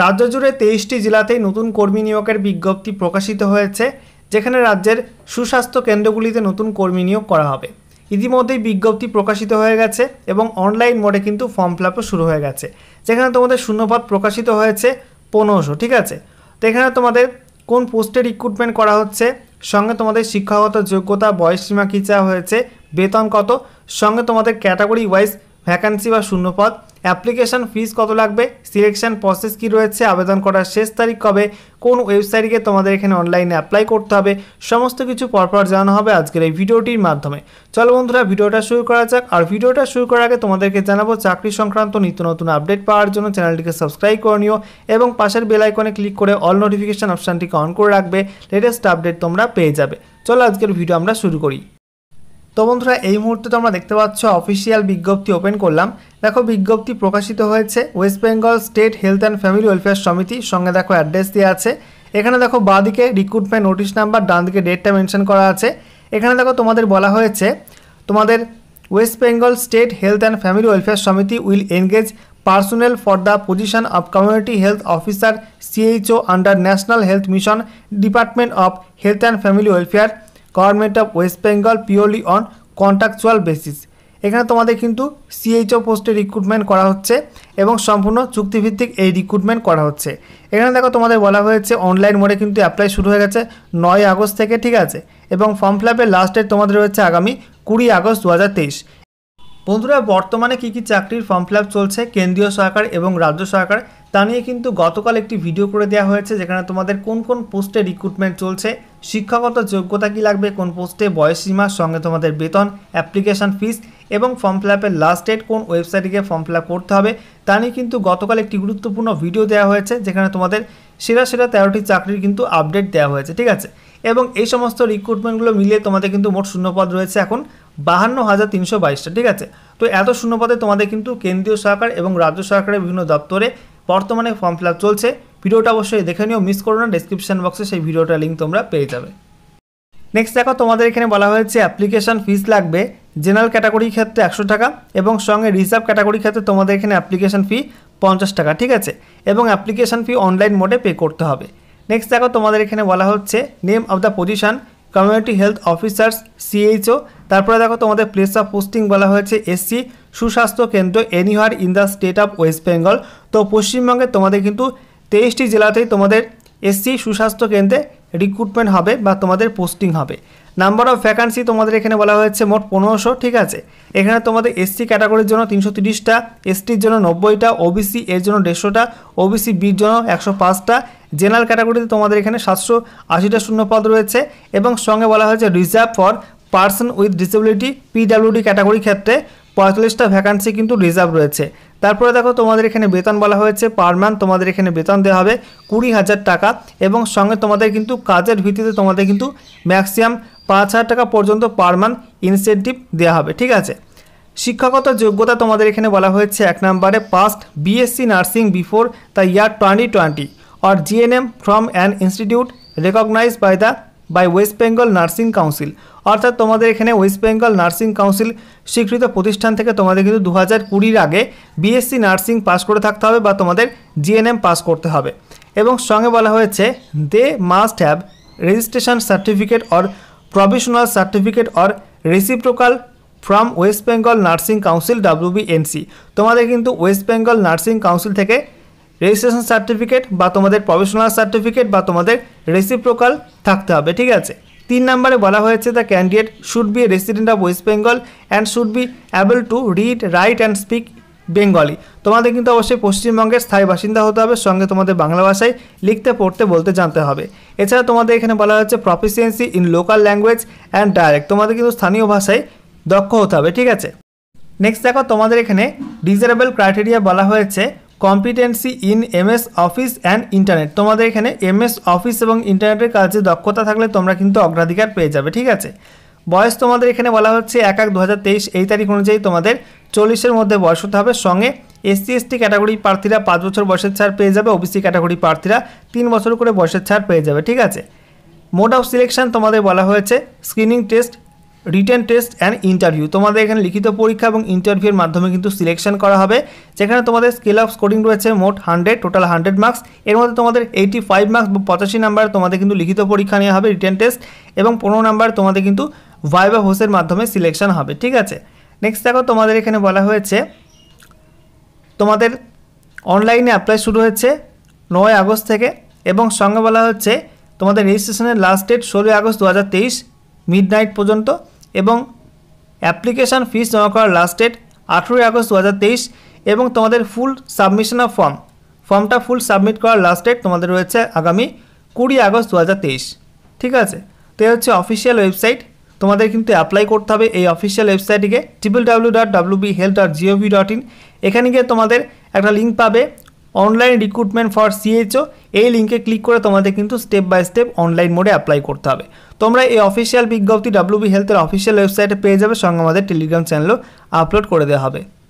রাজ্য জুড়ে তেইশটি জেলাতেই নতুন কর্মী নিয়োগের বিজ্ঞপ্তি প্রকাশিত হয়েছে যেখানে রাজ্যের সুস্বাস্থ্য কেন্দ্রগুলিতে নতুন কর্মী নিয়োগ করা হবে ইতিমধ্যেই বিজ্ঞপ্তি প্রকাশিত হয়ে গেছে এবং অনলাইন মোডে কিন্তু ফর্ম ফিল শুরু হয়ে গেছে যেখানে তোমাদের শূন্যপদ প্রকাশিত হয়েছে পনেরোশো ঠিক আছে তো এখানে তোমাদের কোন পোস্টে রিক্রুটমেন্ট করা হচ্ছে সঙ্গে তোমাদের শিক্ষাগত যোগ্যতা বয়স সীমা কী চাওয়া হয়েছে বেতন কত সঙ্গে তোমাদের ক্যাটাগরি ওয়াইজ ভ্যাকান্সি বা শূন্যপদ অ্যাপ্লিকেশান ফিস কত লাগবে সিলেকশান প্রসেস কি রয়েছে আবেদন করার শেষ তারিখ কবে কোন ওয়েবসাইটকে তোমাদের এখানে অনলাইনে অ্যাপ্লাই করতে হবে সমস্ত কিছু পরপর জানানো হবে আজকের এই ভিডিওটির মাধ্যমে চলো বন্ধুরা ভিডিওটা শুরু করা যাক আর ভিডিওটা শুরু করার আগে তোমাদেরকে জানাবো চাকরি সংক্রান্ত নিত্য নতুন আপডেট পাওয়ার জন্য চ্যানেলটিকে সাবস্ক্রাইব করে নিও এবং পাশের বেলাইকনে ক্লিক করে অল নোটিফিকেশান অপশানটিকে অন করে রাখবে লেটেস্ট আপডেট তোমরা পেয়ে যাবে চলো আজকের ভিডিও আমরা শুরু করি তো বন্ধুরা এই মুহূর্তে তোমরা দেখতে পাচ্ছ অফিসিয়াল বিজ্ঞপ্তি ওপেন করলাম দেখো বিজ্ঞপ্তি প্রকাশিত হয়েছে West Bengal State Health and Family Welfare Samiti সঙ্গে দেখো অ্যাড্রেস দেওয়া আছে এখানে দেখো দিকে রিক্রুটমেন্ট নোটিশ নাম্বার ডান দিকে ডেটটা মেনশন করা আছে এখানে দেখো তোমাদের বলা হয়েছে তোমাদের West Bengal State Health and Family Welfare Samiti will engage personnel for the position of community health officer CHO under National Health Mission Department of Health and Family Welfare Government of West Bengal purely on contractual basis এখানে তোমাদের কিন্তু CHO পোস্টে recruitment করা হচ্ছে এবং সম্পূর্ণ চুক্তিভিত্তিক এই রিক্রুটমেন্ট করা হচ্ছে এখানে দেখো তোমাদের বলা হয়েছে অনলাইন মোডে কিন্তু অ্যাপ্লাই শুরু হয়ে গেছে নয় আগস্ট থেকে ঠিক আছে এবং ফর্ম ফিল আপের লাস্ট ডেট তোমাদের রয়েছে আগামী কুড়ি আগস্ট দু বন্ধুরা বর্তমানে কী কী চাকরির ফর্ম ফিল চলছে কেন্দ্রীয় সরকার এবং রাজ্য সরকার তা নিয়ে কিন্তু গতকাল একটি ভিডিও করে দেওয়া হয়েছে যেখানে তোমাদের কোন কোন পোস্টে রিক্রুটমেন্ট চলছে শিক্ষাগত যোগ্যতা কী লাগবে কোন পোস্টে বয়সসীমার সঙ্গে তোমাদের বেতন অ্যাপ্লিকেশান ফিস এবং ফর্ম ফিল আপের লাস্ট ডেট কোন ওয়েবসাইটে গিয়ে ফর্ম ফিল আপ করতে হবে তা নিয়ে কিন্তু গতকাল একটি গুরুত্বপূর্ণ ভিডিও দেওয়া হয়েছে যেখানে তোমাদের সেরা সেরা তেরোটি চাকরির কিন্তু আপডেট দেওয়া হয়েছে ঠিক আছে এবং এই সমস্ত রিক্রুটমেন্টগুলো মিলিয়ে তোমাদের কিন্তু মোট শূন্যপদ রয়েছে এখন বাহান্ন হাজার তিনশো বাইশটা ঠিক আছে তো এত শূন্যপদে তোমাদের কিন্তু কেন্দ্রীয় সরকার এবং রাজ্য সরকারের বিভিন্ন দপ্তরে বর্তমানে ফর্ম ফিল চলছে ভিডিওটা অবশ্যই দেখে নিও মিস করো না ডিসক্রিপশান বক্সে সেই ভিডিওটা লিঙ্ক তোমরা পেয়ে যাবে নেক্সট দেখো তোমাদের এখানে বলা হয়েছে অ্যাপ্লিকেশন ফিস লাগবে জেনারেল ক্যাটাগরির ক্ষেত্রে একশো টাকা এবং সঙ্গে রিজার্ভ ক্যাটাগরির ক্ষেত্রে তোমাদের এখানে অ্যাপ্লিকেশান ফি পঞ্চাশ টাকা ঠিক আছে এবং অ্যাপ্লিকেশান ফি অনলাইন মোডে পে করতে হবে নেক্সট দেখো তোমাদের এখানে বলা হচ্ছে name of the position community health officers CHO তারপরে দেখো তোমাদের প্লেস অফ পোস্টিং বলা হয়েছে এসসি সুস্বাস্থ্য কেন্দ্র anywhere in the state of West Bengal তো পশ্চিমবঙ্গে তোমাদের কিন্তু তেইশটি জেলাতেই তোমাদের এসসি সুস্বাস্থ্য কেন্দ্রে রিক্রুটমেন্ট হবে বা তোমাদের পোস্টিং হবে নাম্বার অফ ভ্যাকান্সি তোমাদের এখানে বলা হয়েছে মোট পনেরোশো ঠিক আছে এখানে তোমাদের এসসি ক্যাটাগরির জন্য তিনশো তিরিশটা এসটির জন্য নব্বইটা ওবিসি এর জন্য দেড়শোটা ওবিসি বির জন্য একশো পাঁচটা জেনারেল ক্যাটাগরিতে তোমাদের এখানে সাতশো আশিটা শূন্যপদ রয়েছে এবং সঙ্গে বলা হয়েছে reserve for person with disability PWD ক্যাটাগরির ক্ষেত্রে পঁয়তাল্লিশটা ভ্যাকান্সি কিন্তু রিজার্ভ রয়েছে তারপরে দেখো তোমাদের এখানে বেতন বলা হয়েছে পার মান্থ তোমাদের এখানে বেতন দেওয়া হবে কুড়ি হাজার টাকা এবং সঙ্গে তোমাদের কিন্তু কাজের ভিত্তিতে তোমাদের কিন্তু ম্যাক্সিমাম পাঁচ হাজার টাকা পর্যন্ত পার মান্থ ইনসেন্টিভ দেওয়া হবে ঠিক আছে শিক্ষাগত যোগ্যতা তোমাদের এখানে বলা হয়েছে এক নম্বরে passed BSc nursing before the year twenty twenty or GNM from an institute recognised by the by West Bengal Nursing Council অর্থাৎ তোমাদের এখানে ওয়েস্ট বেঙ্গল নার্সিং কাউন্সিল স্বীকৃত প্রতিষ্ঠান থেকে তোমাদের কিন্তু দু হাজার কুড়ির আগে বিএসসি নার্সিং পাস করে থাকতে হবে বা তোমাদের জিএনএম পাস করতে হবে এবং সঙ্গে বলা হয়েছে they must have registration certificate or provisional certificate or reciprocal from West Bengal Nursing Council WBNC তোমাদের কিন্তু ওয়েস্ট বেঙ্গল নার্সিং কাউন্সিল থেকে রেজিস্ট্রেশন সার্টিফিকেট বা তোমাদের প্রফেশনাল সার্টিফিকেট বা তোমাদের রেসিপ্রোকাল থাকতে হবে ঠিক আছে তিন নম্বরে বলা হয়েছে the candidate should be resident of West Bengal and should be able to read write and speak Bengali তোমাদের কিন্তু অবশ্যই পশ্চিমবঙ্গের স্থায়ী বাসিন্দা হতে হবে সঙ্গে তোমাদের বাংলা ভাষায় লিখতে পড়তে বলতে জানতে হবে এছাড়া তোমাদের এখানে বলা হয়েছে proficiency in local language and dialect তোমাদের কিন্তু স্থানীয় ভাষায় দক্ষ হতে হবে ঠিক আছে নেক্সট দেখো তোমাদের এখানে ডিজারেবল ক্রাইটেরিয়া বলা হয়েছে competency in MS office and internet তোমাদের এখানে এমএস অফিস এবং ইন্টারনেটের কাজে দক্ষতা থাকলে তোমরা কিন্তু অগ্রাধিকার পেয়ে যাবে ঠিক আছে বয়স তোমাদের এখানে বলা হচ্ছে এক এক দু এই তারিখ অনুযায়ী তোমাদের চল্লিশের মধ্যে বয়স হতে হবে সঙ্গে এসসি এসটি ক্যাটাগরি প্রার্থীরা পাঁচ বছর বয়সের ছাড় পেয়ে যাবে ওবিসি ক্যাটাগরি প্রার্থীরা তিন বছর করে বয়সের ছাড় পেয়ে যাবে ঠিক আছে মোড অফ সিলেকশান তোমাদের বলা হয়েছে screening test written test and interview তোমাদের এখানে লিখিত পরীক্ষা এবং ইন্টারভিউর মাধ্যমে কিন্তু সিলেকশন করা হবে যেখানে তোমাদের স্কেল অফ স্কোরিং রয়েছে মোট হান্ড্রেড টোটাল হান্ড্রেড মার্কস এর মধ্যে তোমাদের এইটি ফাইভ মার্কস বা পঁচাশি নাম্বার তোমাদের কিন্তু লিখিত পরীক্ষা নেওয়া হবে রিটেন টেস্ট এবং পনেরো নাম্বার তোমাদের কিন্তু ভাইবা হোসের মাধ্যমে সিলেকশন হবে ঠিক আছে নেক্সট দেখো তোমাদের এখানে বলা হয়েছে তোমাদের অনলাইনে অ্যাপ্লাই শুরু হয়েছে নয় আগস্ট থেকে এবং সঙ্গে বলা হচ্ছে তোমাদের রেজিস্ট্রেশনের লাস্ট ডেট ষোলোই আগস্ট দু মিড নাইট পর্যন্ত এবং অ্যাপ্লিকেশান ফিস জমা করার লাস্ট ডেট আঠেরোই আগস্ট দু এবং তোমাদের ফুল সাবমিশন অফ ফর্ম ফর্মটা ফুল সাবমিট করার লাস্ট ডেট তোমাদের রয়েছে আগামী কুড়ি আগস্ট দু ঠিক আছে তো হচ্ছে অফিসিয়াল ওয়েবসাইট তোমাদের কিন্তু অ্যাপ্লাই করতে হবে এই অফিসিয়াল ওয়েবসাইটটিকে triple W dot W B health dot GOV dot in এখানে গিয়ে তোমাদের একটা লিঙ্ক পাবে অনলাইন রিক্রুটমেন্ট ফর সিএইচও এই লিঙ্কে ক্লিক করে তোমাদের কিন্তু স্টেপ বাই স্টেপ অনলাইন মোডে অ্যাপ্লাই করতে হবে তোমরা এই অফিসিয়াল বিজ্ঞপ্তি ডাব্লিউবি হেলথের অফিসিয়াল ওয়েবসাইটে পেয়ে যাবে সঙ্গে আমাদের টেলিগ্রাম চ্যানেলও আপলোড করে দেওয়া হবে